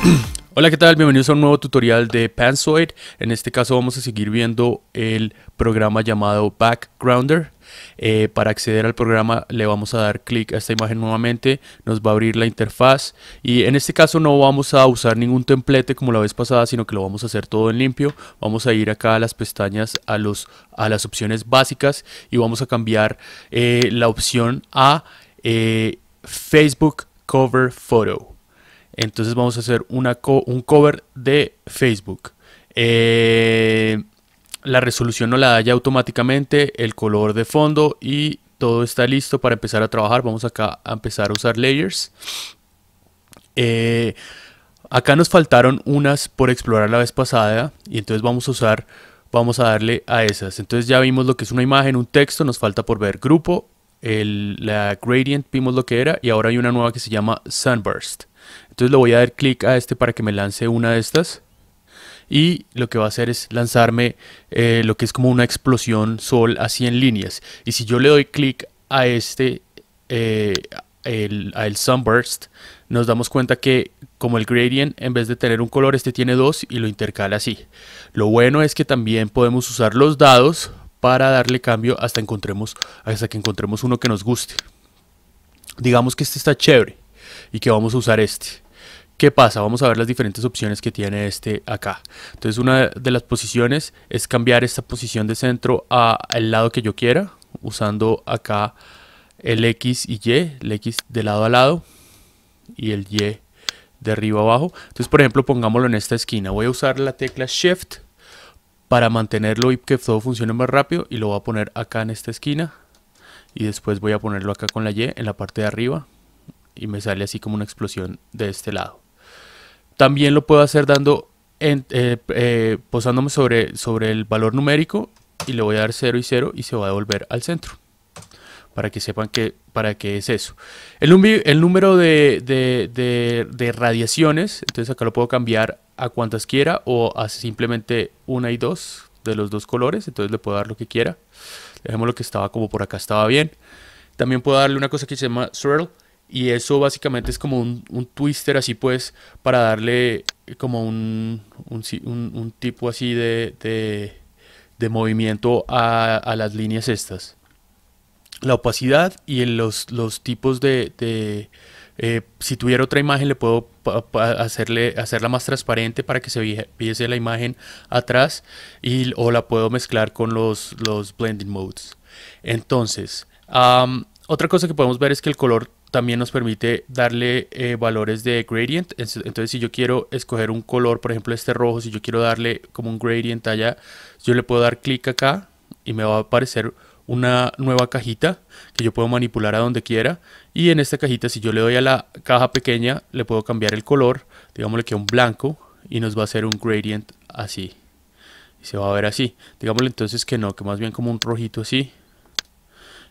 Hola, ¿qué tal? Bienvenidos a un nuevo tutorial de Pansoid. En este caso vamos a seguir viendo el programa llamado Backgrounder. Eh, para acceder al programa le vamos a dar clic a esta imagen nuevamente, nos va a abrir la interfaz y en este caso no vamos a usar ningún template como la vez pasada, sino que lo vamos a hacer todo en limpio. Vamos a ir acá a las pestañas, a, los, a las opciones básicas y vamos a cambiar eh, la opción a eh, Facebook Cover Photo. Entonces vamos a hacer una un cover de Facebook. Eh, la resolución no la da ya automáticamente, el color de fondo y todo está listo para empezar a trabajar. Vamos acá a empezar a usar layers. Eh, acá nos faltaron unas por explorar la vez pasada y entonces vamos a usar, vamos a darle a esas. Entonces ya vimos lo que es una imagen, un texto, nos falta por ver grupo, la gradient vimos lo que era y ahora hay una nueva que se llama Sunburst. Entonces le voy a dar clic a este para que me lance una de estas. Y lo que va a hacer es lanzarme eh, lo que es como una explosión sol a en líneas. Y si yo le doy clic a este, eh, el, a el Sunburst, nos damos cuenta que como el gradient en vez de tener un color este tiene dos y lo intercala así. Lo bueno es que también podemos usar los dados para darle cambio hasta, encontremos, hasta que encontremos uno que nos guste. Digamos que este está chévere y que vamos a usar este. ¿Qué pasa? Vamos a ver las diferentes opciones que tiene este acá. Entonces una de las posiciones es cambiar esta posición de centro al lado que yo quiera, usando acá el X y Y, el X de lado a lado y el Y de arriba abajo. Entonces por ejemplo pongámoslo en esta esquina. Voy a usar la tecla Shift para mantenerlo y que todo funcione más rápido y lo voy a poner acá en esta esquina y después voy a ponerlo acá con la Y en la parte de arriba y me sale así como una explosión de este lado. También lo puedo hacer dando eh, eh, posándome sobre, sobre el valor numérico y le voy a dar 0 y 0 y se va a devolver al centro. Para que sepan que, para qué es eso. El, número de, de, radiaciones, entonces acá lo puedo cambiar a cuantas quiera o a simplemente una y dos de los dos colores. Entonces le puedo dar lo que quiera. Dejemos lo que estaba como por acá estaba bien. También puedo darle una cosa que se llama swirl, y eso básicamente es como un, un twister así pues para darle como un, tipo así de, de, movimiento a, las líneas estas. La opacidad y los, los tipos de... Eh, si tuviera otra imagen le puedo hacerle, hacerla más transparente para que se viese la imagen atrás y, o la puedo mezclar con los, los blending modes. Entonces, otra cosa que podemos ver es que el color también nos permite darle eh, valores de gradient. Entonces, si yo quiero escoger un color, por ejemplo, este rojo, si yo quiero darle como un gradient allá, yo le puedo dar clic acá y me va a aparecer una nueva cajita que yo puedo manipular a donde quiera. Y en esta cajita, si yo le doy a la caja pequeña, le puedo cambiar el color, digámosle que un blanco, y nos va a hacer un gradient así. Y se va a ver así. Digámosle entonces que no, que más bien como un rojito así.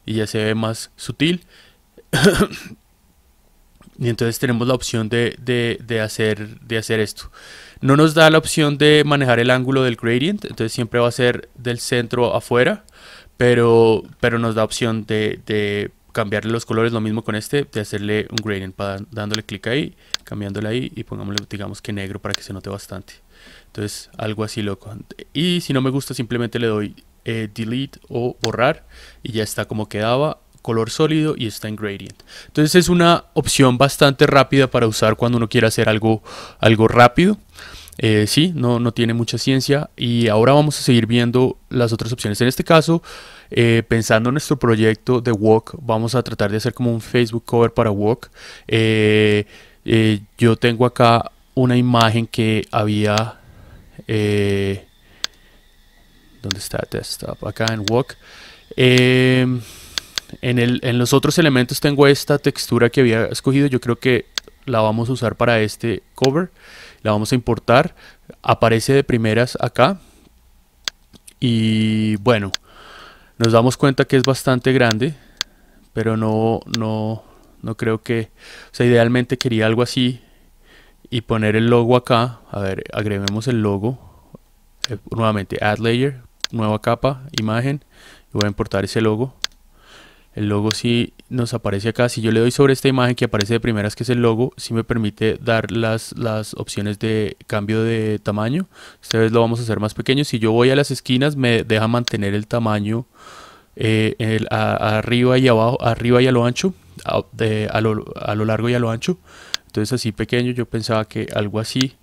Y ya se ve más sutil. y entonces tenemos la opción de, hacer, de hacer esto. No nos da la opción de manejar el ángulo del gradient, entonces siempre va a ser del centro afuera, pero, pero nos da opción de, cambiarle los colores, lo mismo con este, de hacerle un gradient, dándole clic ahí, cambiándole ahí y pongámosle digamos que negro para que se note bastante. Entonces algo así loco. Y si no me gusta simplemente le doy eh, delete o borrar y ya está como quedaba color sólido y está en gradient. Entonces es una opción bastante rápida para usar cuando uno quiere hacer algo, algo rápido. Eh, sí, no, tiene mucha ciencia y ahora vamos a seguir viendo las otras opciones. En este caso, eh, pensando en nuestro proyecto de Walk, vamos a tratar de hacer como un Facebook cover para Walk. Eh, yo tengo acá una imagen que había... ¿Dónde está desktop? Acá en Walk. En, los otros elementos tengo esta textura que había escogido. Yo creo que la vamos a usar para este cover. La vamos a importar. Aparece de primeras acá. Y bueno, nos damos cuenta que es bastante grande. Pero no, no, no creo que... O sea, idealmente quería algo así. Y poner el logo acá. A ver, agreguemos el logo. Eh, nuevamente, add layer. Nueva capa, imagen. Y voy a importar ese logo. El logo sí nos aparece acá. Si yo le doy sobre esta imagen que aparece de primeras, que es el logo, sí me permite dar las, las opciones de cambio de tamaño. Esta vez lo vamos a hacer más pequeño. Si yo voy a las esquinas, me deja mantener el tamaño eh, arriba y abajo, arriba y a lo ancho, a, lo, a lo largo y a lo ancho. Entonces así pequeño, yo pensaba que algo así,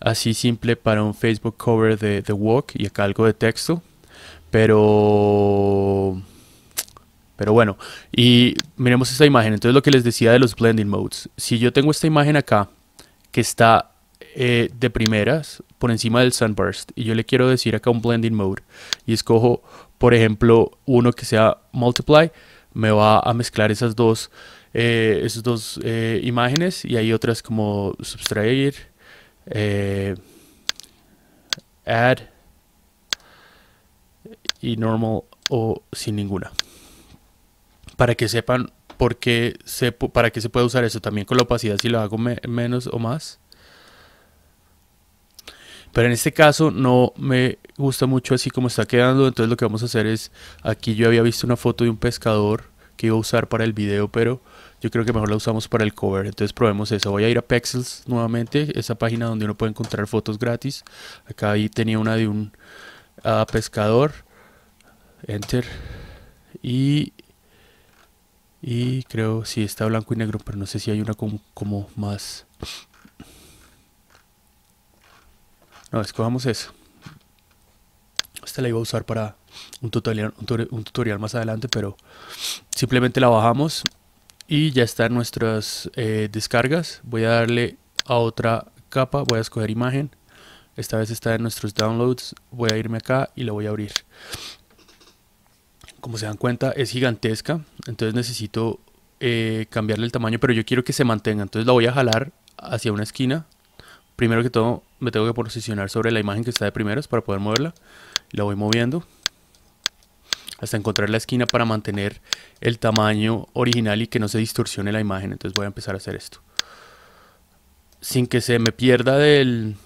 así simple para un Facebook cover de The Walk y acá algo de texto. Pero pero bueno, y miremos esta imagen. Entonces lo que les decía de los blending modes. Si yo tengo esta imagen acá, que está eh, de primeras por encima del sunburst, y yo le quiero decir acá un blending mode, y escojo, por ejemplo, uno que sea multiply, me va a mezclar esas dos, eh, esas dos eh, imágenes, y hay otras como subtraer, add, y normal o sin ninguna para que sepan por qué se, para qué se puede usar eso. También con la opacidad, si lo hago menos o más. Pero en este caso no me gusta mucho así como está quedando. Entonces lo que vamos a hacer es, aquí yo había visto una foto de un pescador que iba a usar para el video, pero yo creo que mejor la usamos para el cover. Entonces probemos eso. Voy a ir a Pexels nuevamente, esa página donde uno puede encontrar fotos gratis. Acá ahí tenía una de un ah, pescador. Enter. Y y creo, si está blanco y negro, pero no sé si hay una como, más... No, escojamos eso. Esta la iba a usar para un tutorial, un tutorial más adelante, pero simplemente la bajamos y ya en nuestras eh, descargas. Voy a darle a otra capa, voy a escoger imagen. Esta vez está en nuestros downloads. Voy a irme acá y la voy a abrir como se dan cuenta, es gigantesca. Entonces necesito eh, cambiarle el tamaño, pero yo quiero que se mantenga. Entonces la voy a jalar hacia una esquina. Primero que todo, me tengo que posicionar sobre la imagen que está de primeras para poder moverla. La voy moviendo hasta encontrar la esquina para mantener el tamaño original y que no se distorsione la imagen. Entonces voy a empezar a hacer esto. Sin que se me pierda del,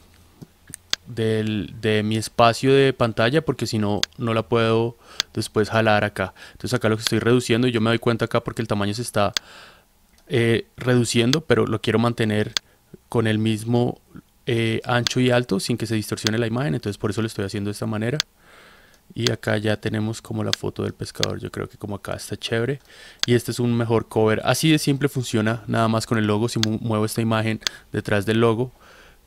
del, de mi espacio de pantalla porque si no, no la puedo después jalar acá. Entonces acá lo que estoy reduciendo, y yo me doy cuenta acá porque el tamaño se está eh, reduciendo, pero lo quiero mantener con el mismo eh, ancho y alto sin que se distorsione la imagen, entonces por eso lo estoy haciendo de esta manera. Y acá ya tenemos como la foto del pescador, yo creo que como acá está chévere. Y este es un mejor cover, así de simple funciona, nada más con el logo, si muevo esta imagen detrás del logo,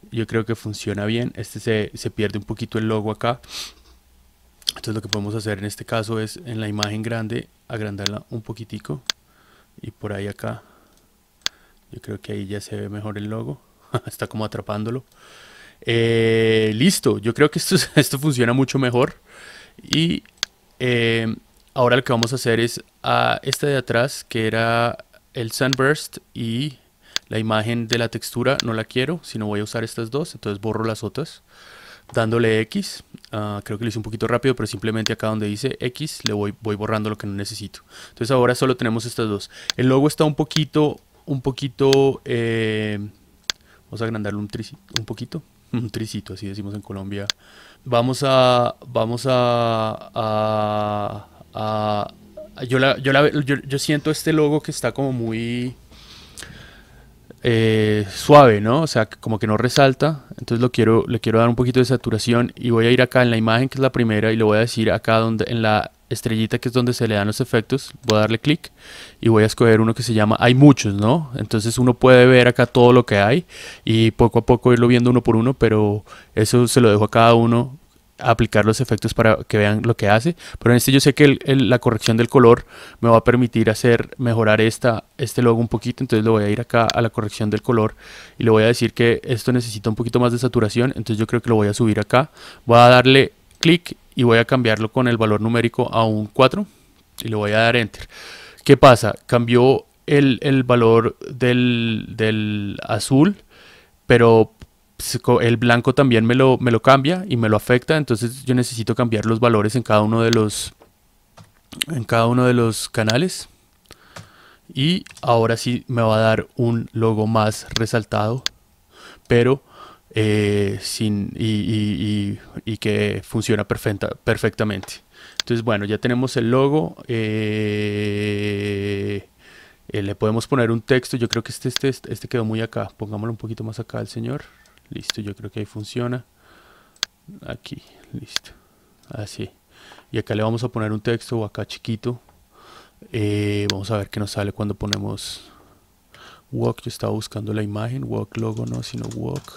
yo creo que funciona bien. Este se, pierde un poquito el logo acá. Entonces lo que podemos hacer en este caso es en la imagen grande agrandarla un poquitico. Y por ahí acá. Yo creo que ahí ya se ve mejor el logo. Está como atrapándolo. Eh, listo, yo creo que esto, esto funciona mucho mejor. Y eh, ahora lo que vamos a hacer es a ah, esta de atrás, que era el Sunburst y la imagen de la textura no la quiero, sino voy a usar estas dos, entonces borro las otras. Dándole X, ah, creo que lo hice un poquito rápido, pero simplemente acá donde dice X le voy, voy borrando lo que no necesito. Entonces ahora solo tenemos estas dos. El logo está un poquito, un poquito, eh, vamos a agrandarlo un, un poquito, un tricito, así decimos en Colombia. Vamos a, vamos a, a yo, la, yo siento este logo que está como muy eh, suave, ¿no? O sea, como que no resalta. Entonces lo quiero, le quiero dar un poquito de saturación y voy a ir acá en la imagen, que es la primera, y le voy a decir acá donde, en la estrellita, que es donde se le dan los efectos. Voy a darle clic y voy a escoger uno que se llama Hay muchos, ¿no? Entonces uno puede ver acá todo lo que hay y poco a poco irlo viendo uno por uno, pero eso se lo dejo a cada uno aplicar los efectos para que vean lo que hace. Pero en este yo sé que la corrección del color me va a permitir hacer mejorar esta, este logo un poquito. Entonces lo voy a ir acá a la corrección del color y le voy a decir que esto necesita un poquito más de saturación. Entonces yo creo que lo voy a subir acá. Voy a darle clic y voy a cambiarlo con el valor numérico a un 4 y le voy a dar enter. ¿Qué pasa? Cambió el, valor del, del azul, pero el blanco también me lo, cambia y me lo afecta, entonces yo necesito cambiar los valores en cada uno de los en cada uno de los canales. Y ahora sí me va a dar un logo más resaltado, pero eh, sin, y, que funciona perfecta, perfectamente. Entonces, bueno, ya tenemos el logo. Eh, eh, le podemos poner un texto. Yo creo que este, este, este quedó muy acá. Pongámoslo un poquito más acá al señor listo yo creo que ahí funciona aquí listo así y acá le vamos a poner un texto o acá chiquito eh, vamos a ver qué nos sale cuando ponemos walk yo estaba buscando la imagen walk logo no sino walk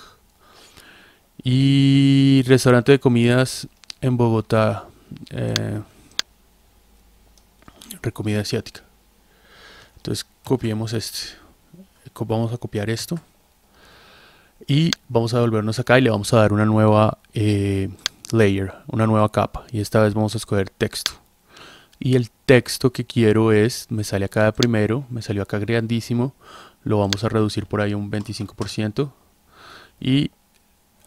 y restaurante de comidas en Bogotá eh, recomida comida asiática entonces copiemos este vamos a copiar esto y vamos a volvernos acá y le vamos a dar una nueva eh, layer, una nueva capa. Y esta vez vamos a escoger texto. Y el texto que quiero es, me sale acá de primero, me salió acá grandísimo. Lo vamos a reducir por ahí un 25%. Y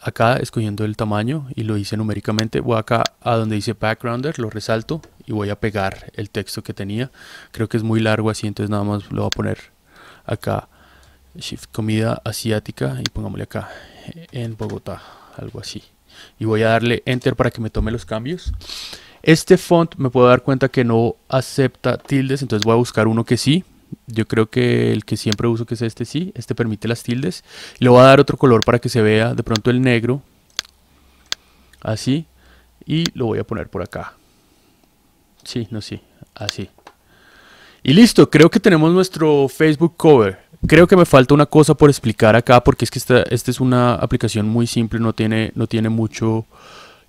acá escogiendo el tamaño y lo hice numéricamente. Voy acá a donde dice backgrounder, lo resalto y voy a pegar el texto que tenía. Creo que es muy largo así, entonces nada más lo voy a poner acá shift comida asiática y pongámosle acá en Bogotá, algo así. Y voy a darle enter para que me tome los cambios. Este font me puedo dar cuenta que no acepta tildes, entonces voy a buscar uno que sí. Yo creo que el que siempre uso que es este sí, este permite las tildes. Le voy a dar otro color para que se vea de pronto el negro, así, y lo voy a poner por acá. Sí, no sí, así. Y listo, creo que tenemos nuestro Facebook cover. Creo que me falta una cosa por explicar acá, porque es que esta, es una aplicación muy simple, no tiene, no tiene mucho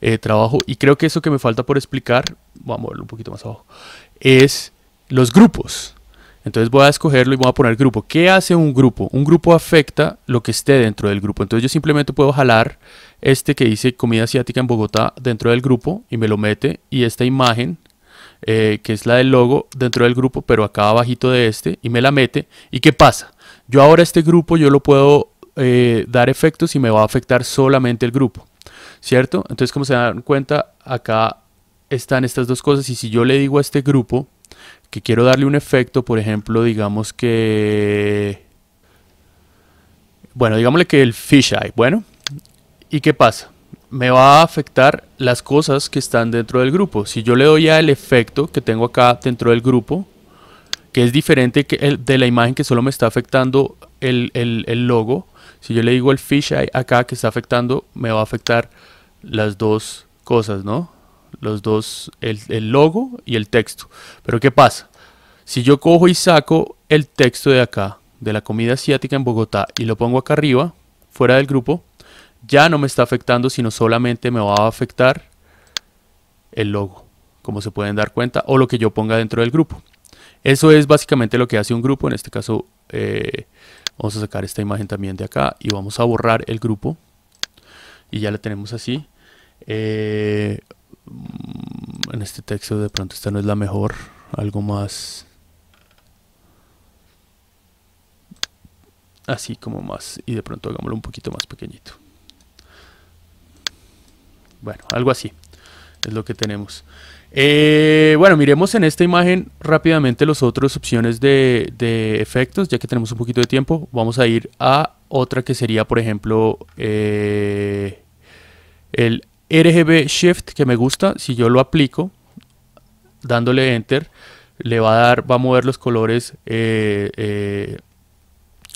eh, trabajo. Y creo que eso que me falta por explicar, vamos a moverlo un poquito más abajo, es los grupos. Entonces voy a escogerlo y voy a poner grupo. ¿Qué hace un grupo? Un grupo afecta lo que esté dentro del grupo. Entonces yo simplemente puedo jalar este que dice comida asiática en Bogotá dentro del grupo y me lo mete. Y esta imagen, eh, que es la del logo dentro del grupo, pero acá abajito de este, y me la mete. ¿Y qué pasa? Yo ahora este grupo yo lo puedo eh, dar efectos y me va a afectar solamente el grupo, ¿cierto? Entonces como se dan cuenta, acá están estas dos cosas y si yo le digo a este grupo que quiero darle un efecto, por ejemplo, digamos que... Bueno, digámosle que el fisheye, bueno, ¿y qué pasa? me va a afectar las cosas que están dentro del grupo. Si yo le doy el efecto que tengo acá dentro del grupo, que es diferente que el, de la imagen que solo me está afectando el, el, logo. Si yo le digo el fish acá que está afectando, me va a afectar las dos cosas, ¿no? Los dos, el logo y el texto. Pero ¿qué pasa? Si yo cojo y saco el texto de acá, de la comida asiática en Bogotá, y lo pongo acá arriba, fuera del grupo, ya no me está afectando, sino solamente me va a afectar el logo, como se pueden dar cuenta, o lo que yo ponga dentro del grupo. Eso es básicamente lo que hace un grupo. En este caso, eh, vamos a sacar esta imagen también de acá y vamos a borrar el grupo. Y ya la tenemos así. Eh, mm, en este texto de pronto esta no es la mejor. Algo más... Así como más. Y de pronto hagámoslo un poquito más pequeñito. Bueno, algo así. Es lo que tenemos. Eh, bueno, miremos en esta imagen rápidamente las otras opciones de, efectos, ya que tenemos un poquito de tiempo. Vamos a ir a otra que sería, por ejemplo, eh, el RGB Shift que me gusta. Si yo lo aplico, dándole Enter, le va a dar, va a mover los colores eh,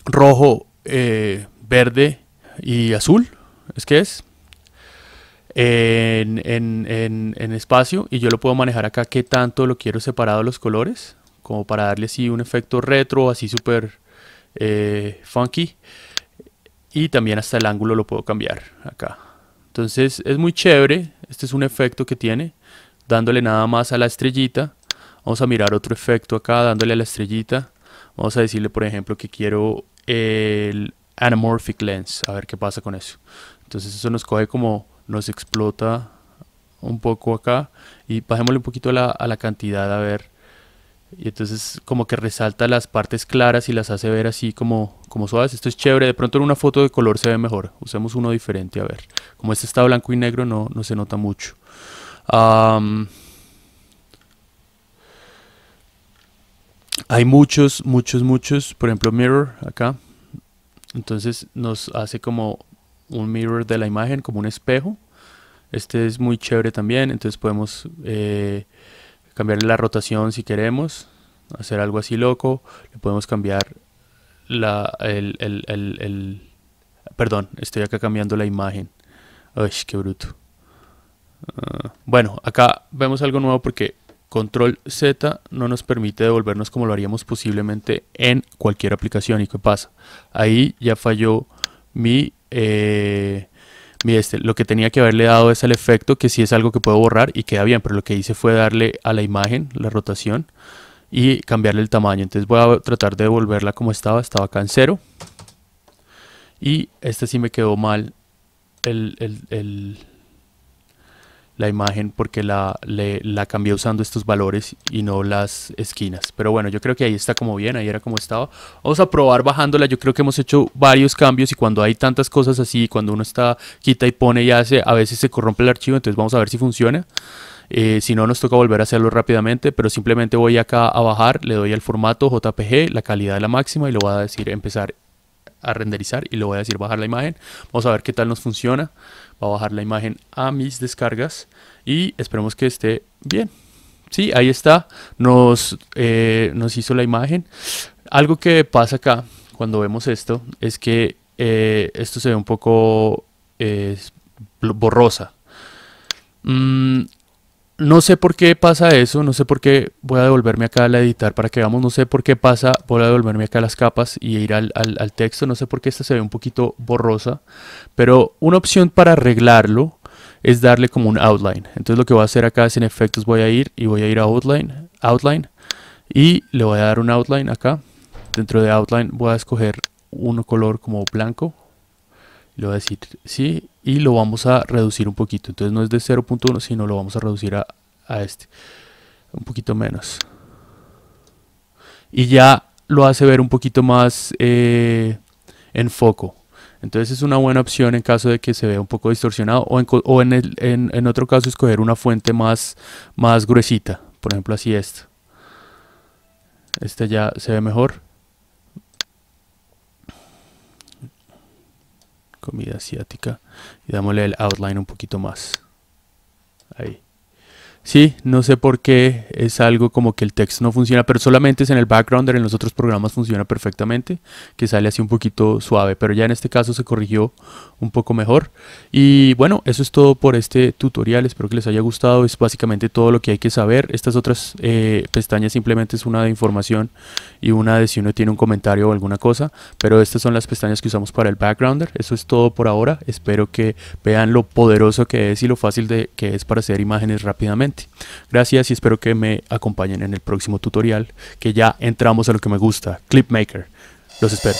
rojo, verde y azul. ¿Es que es? en, espacio y yo lo puedo manejar acá que tanto lo quiero separado los colores como para darle así un efecto retro así súper eh, funky y también hasta el ángulo lo puedo cambiar acá entonces es muy chévere este es un efecto que tiene dándole nada más a la estrellita vamos a mirar otro efecto acá dándole a la estrellita vamos a decirle por ejemplo que quiero el anamorphic lens a ver qué pasa con eso entonces eso nos coge como nos explota un poco acá y bajémosle un poquito a la, cantidad a ver y entonces como que resalta las partes claras y las hace ver así como, como suaves. Esto es chévere, de pronto en una foto de color se ve mejor. Usemos uno diferente, a ver. Como este está blanco y negro no, no se nota mucho. hay muchos, muchos, muchos. Por ejemplo, Mirror acá. Entonces nos hace como un mirror de la imagen, como un espejo. Este es muy chévere también, entonces podemos Cambiar eh, cambiarle la rotación si queremos, hacer algo así loco. Le podemos cambiar la, el, el, perdón, estoy acá cambiando la imagen. Uy, qué bruto. Ah, bueno, acá vemos algo nuevo porque control Z no nos permite devolvernos como lo haríamos posiblemente en cualquier aplicación. ¿Y qué pasa? Ahí ya falló mi eh, este, lo que tenía que haberle dado es el efecto, que si es algo que puedo borrar y queda bien, pero lo que hice fue darle a la imagen la rotación y cambiarle el tamaño. Entonces voy a tratar de devolverla como estaba, estaba acá en cero. Y este sí me quedó mal el la imagen porque la, la cambié usando estos valores y no las esquinas. Pero bueno, yo creo que ahí está como bien, ahí era como estaba. Vamos a probar bajándola, yo creo que hemos hecho varios cambios y cuando hay tantas cosas así, cuando uno está quita y pone y hace, a veces se corrompe el archivo, entonces vamos a ver si funciona. Eh, si no, nos toca volver a hacerlo rápidamente, pero simplemente voy acá a bajar, le doy al formato JPG, la calidad de la máxima y lo voy a decir empezar a renderizar y le voy a decir bajar la imagen. Vamos a ver qué tal nos funciona. Va a bajar la imagen a mis descargas y esperemos que esté bien. Sí, ahí está. Nos, eh, nos hizo la imagen. Algo que pasa acá cuando vemos esto es que eh, esto se ve un poco eh, borrosa. Mm, no sé por qué pasa eso, no sé por qué voy a devolverme acá a editar para que veamos, no sé por qué pasa, voy a devolverme acá a las capas y ir al, texto, no sé por qué esta se ve un poquito borrosa, pero una opción para arreglarlo es darle como un outline. Entonces lo que voy a hacer acá es en efectos voy a ir y voy a ir a outline, outline y le voy a dar un outline acá. Dentro de outline voy a escoger un color como blanco. Le voy a decir sí y lo vamos a reducir un poquito. Entonces no es de 0.1, sino lo vamos a reducir a, este. Un poquito menos. Y ya lo hace ver un poquito más eh, en foco. Entonces es una buena opción en caso de que se vea un poco distorsionado o en, o en, el, en, otro caso escoger una fuente más, más gruesita. Por ejemplo así esta. Este ya se ve mejor. comida asiática y dámosle el outline un poquito más ahí Sí, no sé por qué es algo como que el texto no funciona, pero solamente es en el backgrounder, en los otros programas funciona perfectamente, que sale así un poquito suave, pero ya en este caso se corrigió un poco mejor. Y bueno, eso es todo por este tutorial, espero que les haya gustado, es básicamente todo lo que hay que saber. Estas otras eh, pestañas simplemente es una de información y una de si uno tiene un comentario o alguna cosa, pero estas son las pestañas que usamos para el backgrounder, eso es todo por ahora, espero que vean lo poderoso que es y lo fácil de, que es para hacer imágenes rápidamente. Gracias y espero que me acompañen en el próximo tutorial, que ya entramos a lo que me gusta, Clipmaker. Los espero.